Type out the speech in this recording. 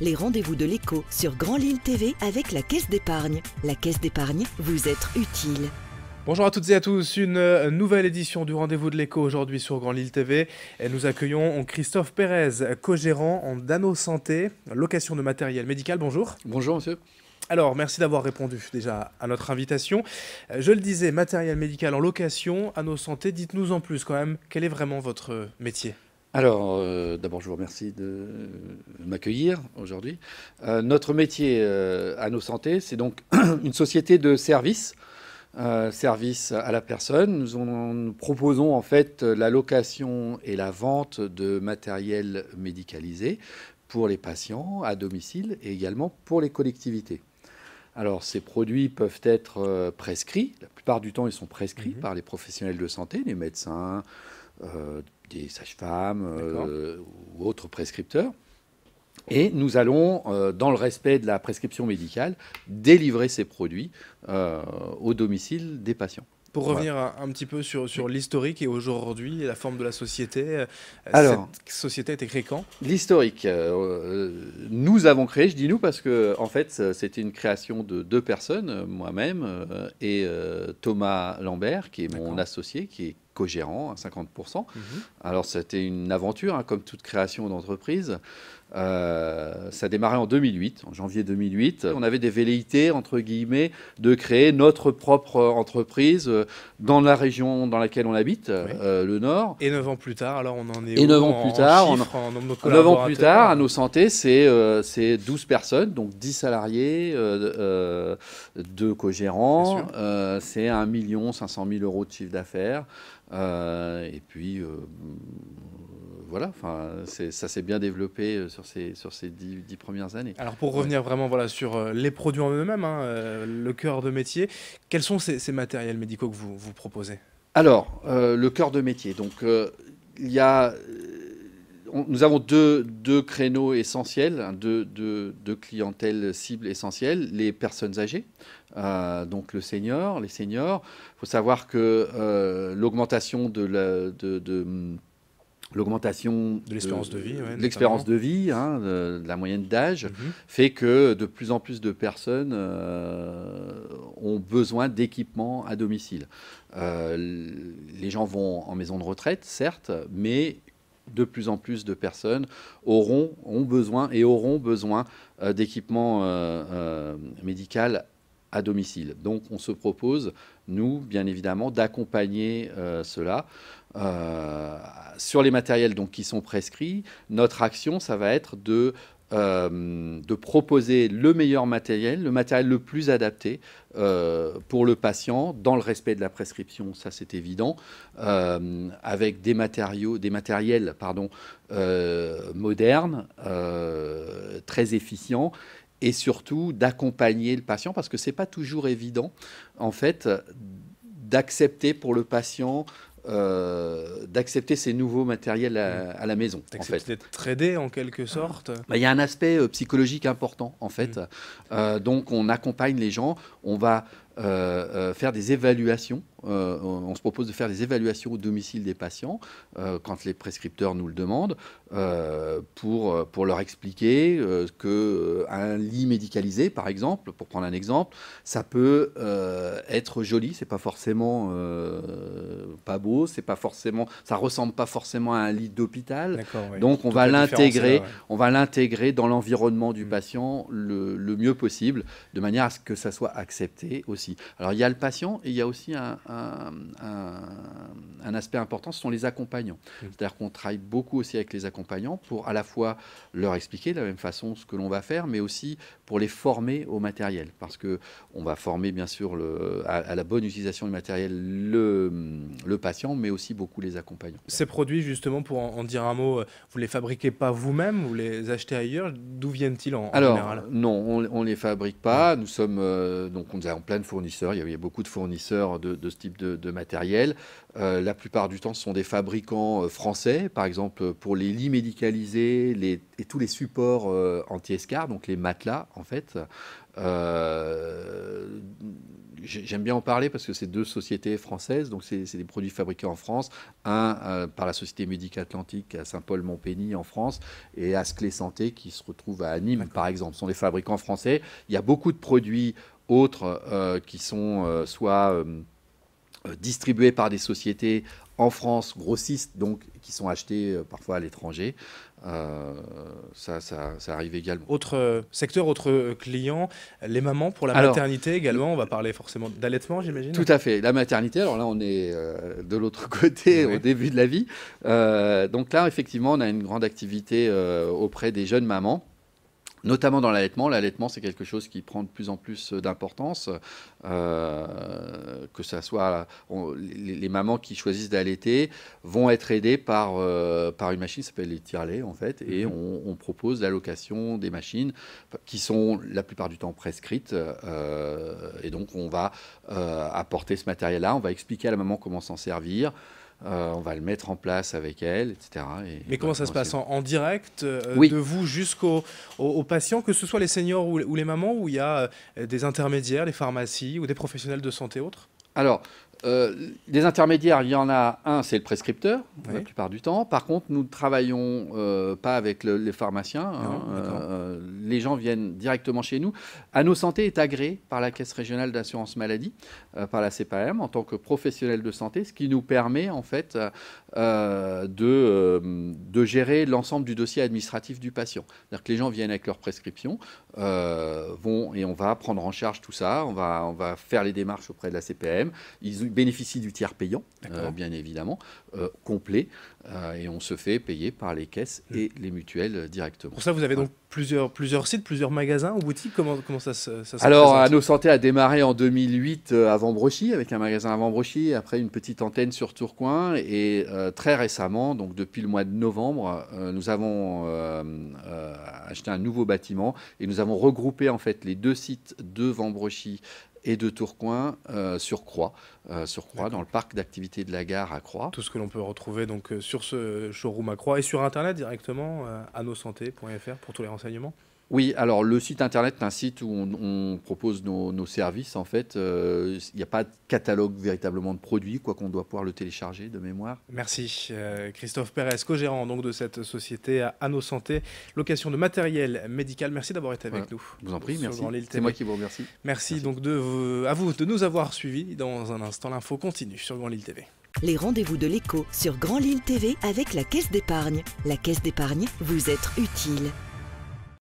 les rendez-vous de l'écho sur Grand Lille TV avec la Caisse d'épargne. La Caisse d'épargne, vous êtes utile. Bonjour à toutes et à tous, une euh, nouvelle édition du Rendez-vous de l'écho aujourd'hui sur Grand Lille TV. Et nous accueillons Christophe Pérez, co-gérant en Dano Santé, location de matériel médical. Bonjour. Bonjour monsieur. Alors, merci d'avoir répondu déjà à notre invitation. Euh, je le disais, matériel médical en location, à nos santé, dites-nous en plus quand même, quel est vraiment votre métier alors, euh, d'abord, je vous remercie de m'accueillir aujourd'hui. Euh, notre métier euh, à nos santé, c'est donc une société de services, services à la personne. Nous, proposons en fait la location et la vente de matériel médicalisé pour les patients à domicile et également pour les collectivités. Alors, ces produits peuvent être prescrits. La plupart du temps, ils sont prescrits mhm. par les professionnels de santé, les médecins, des sages-femmes euh, ou autres prescripteurs. Et nous allons, euh, dans le respect de la prescription médicale, délivrer ces produits euh, au domicile des patients. Pour revenir un, petit peu sur, sur l'historique et aujourd'hui, la forme de la société, Alors, cette société a été créée quand L'historique, nous avons créé, je dis nous parce que en fait c'était une création de deux personnes, moi-même et Thomas Lambert, qui est mon associé, qui est co-gérant à 50%. Mhm. Alors, c'était une aventure, hein, comme toute création d'entreprise. Euh, ça a démarré en 2008, en janvier 2008. On avait des velléités, entre guillemets, de créer notre propre entreprise euh, dans la région dans laquelle on habite, euh, le Nord. Et neuf ans plus tard, alors on en est Et neuf ans plus tard, on... en neuf ans plus tard, à nos santé, c'est 12 personnes, donc 10 salariés, 2 co-gérants, c'est 1 500 000 euros de chiffre d'affaires. et puis, voilà, enfin, ça s'est bien développé euh, sur ces, sur ces dix, premières années. Alors pour revenir vraiment voilà, sur euh, les produits en eux-mêmes, hein, euh, le cœur de métier, quels sont ces, matériels médicaux que vous, vous proposez Alors, le cœur de métier, donc il y a, nous avons deux, créneaux essentiels, hein, deux, clientèles cibles essentielles, les personnes âgées, donc le senior, les seniors. Il faut savoir que l'augmentation de... de l'augmentation de l'espérance de, vie, l'expérience de vie, hein, de, la moyenne d'âge, mhm. fait que de plus en plus de personnes euh, ont besoin d'équipements à domicile. Euh, les gens vont en maison de retraite, certes, mais de plus en plus de personnes auront ont besoin et auront besoin euh, d'équipements médicaux à domicile. Donc on se propose, nous, bien évidemment, d'accompagner cela. Euh, sur les matériels donc, qui sont prescrits, notre action, ça va être de, euh, de proposer le meilleur matériel, le matériel le plus adapté euh, pour le patient, dans le respect de la prescription, ça c'est évident, avec des, matériaux, des matériels pardon, modernes, très efficients et surtout d'accompagner le patient parce que ce n'est pas toujours évident en fait d'accepter pour le patient euh, d'accepter ces nouveaux matériels à, mmh. la maison. En fait. d'être en quelque sorte. Bah, il y a un aspect euh, psychologique important en fait. Mmh. Euh, donc on accompagne les gens, on va faire des évaluations. on se propose de faire des évaluations au domicile des patients quand les prescripteurs nous le demandent pour, pour leur expliquer que un lit médicalisé, par exemple, pour prendre un exemple, ça peut être joli, c'est pas forcément pas beau, c'est pas forcément, ça ressemble pas forcément à un lit d'hôpital. Donc on va l'intégrer, on va l'intégrer dans l'environnement du mm. patient le, mieux possible, de manière à ce que ça soit accepté aussi. Alors il y a le patient et il y a aussi un, aspect important, ce sont les accompagnants. Mm. C'est-à-dire qu'on travaille beaucoup aussi avec les accompagnants pour à la fois leur expliquer de la même façon ce que l'on va faire, mais aussi pour les former au matériel, parce que on va former bien sûr le, à, à, la bonne utilisation du matériel le, le patients mais aussi beaucoup les accompagnants. Ces produits, justement, pour en, dire un mot, euh, vous les fabriquez pas vous-même, vous les achetez ailleurs. D'où viennent-ils en, Alors, général Non, on, les fabrique pas. Nous sommes euh, donc on a en plein de fournisseurs. Il y, a, beaucoup de fournisseurs de, ce type de, matériel. Euh, la plupart du temps, ce sont des fabricants français, par exemple pour les lits médicalisés les, et tous les supports anti escarres donc les matelas en fait. Euh, j'aime bien en parler parce que c'est deux sociétés françaises, donc c'est des produits fabriqués en France, un euh, par la société Médic Atlantique à Saint-Paul-Montpény en France et Asclé Santé qui se retrouve à Nîmes par exemple. Ce sont des fabricants français. Il y a beaucoup de produits autres euh, qui sont soit euh, distribués par des sociétés en France grossistes, donc qui sont achetés euh, parfois à l'étranger. Euh, ça, arrive également. Autre secteur, autre client, les mamans pour la maternité également. On va parler forcément d'allaitement, j'imagine. Tout à fait. La maternité, alors là, on est de l'autre côté, au début de la vie. donc là, effectivement, on a une grande activité auprès des jeunes mamans notamment dans l'allaitement. L'allaitement, c'est quelque chose qui prend de plus en plus euh, d'importance, euh, que ça soit les, mamans qui choisissent d'allaiter vont être aidées par, euh, par une machine qui s'appelle les tire en fait, et mhm. on, propose l'allocation des machines qui sont la plupart du temps prescrites, et donc on va apporter ce matériel-là, on va expliquer à la maman comment s'en servir. Euh, on va le mettre en place avec elle, etc. Mais comment ça se passe en, direct euh, euh, de vous jusqu'aux patients, que ce soit les seniors ou, les mamans, où il y a des intermédiaires, les pharmacies ou des professionnels de santé autres alors, les euh, intermédiaires, il y en a un, c'est le prescripteur, la plupart du temps. Par contre, nous ne travaillons euh, pas avec les pharmaciens. Hein, euh, les gens viennent directement chez nous. Anno Santé est agréé par la Caisse régionale d'assurance maladie, par la CPAM, en tant que professionnel de santé, ce qui nous permet en fait de, gérer l'ensemble du dossier administratif du patient. C'est-à-dire que les gens viennent avec leur prescription, vont et on va prendre en charge tout ça, on va, on va faire les démarches auprès de la CPAM ils bénéficient du tiers payant, euh, bien évidemment, euh, complet, euh, et on se fait payer par les caisses mm. et les mutuelles directement. Pour ça, vous avez donc plusieurs, plusieurs sites, plusieurs magasins ou boutiques Comment, comment ça, ça, ça Alors, Anosanté Santé a démarré en 2008 euh, à brochy avec un magasin à brochy après une petite antenne sur Tourcoing. Et euh, très récemment, donc depuis le mois de novembre, euh, nous avons acheté un nouveau bâtiment et nous avons regroupé en fait les deux sites de Vambrochy et de Tourcoing sur Croix, sur Croix dans le parc d'activité de la gare à Croix. Tout ce que l'on peut retrouver donc sur ce showroom à Croix et sur internet directement euh, pour tous les renseignements oui, alors le site internet est un site où on, propose nos, services en fait. Euh, il n'y a pas de catalogue véritablement de produits, quoi qu'on doit pouvoir le télécharger de mémoire. Merci euh, Christophe Pérez, co-gérant donc de cette société à, nos Santé, location de matériel médical. Merci d'avoir été avec nous. Vous en prie, merci. C'est moi qui vous remercie. Merci, donc de à vous de nous avoir suivis. Dans un instant, l'info continue sur Grand Lille TV. Les rendez-vous de l'écho sur Grand Lille TV avec la Caisse d'épargne. La Caisse d'épargne, vous êtes utile.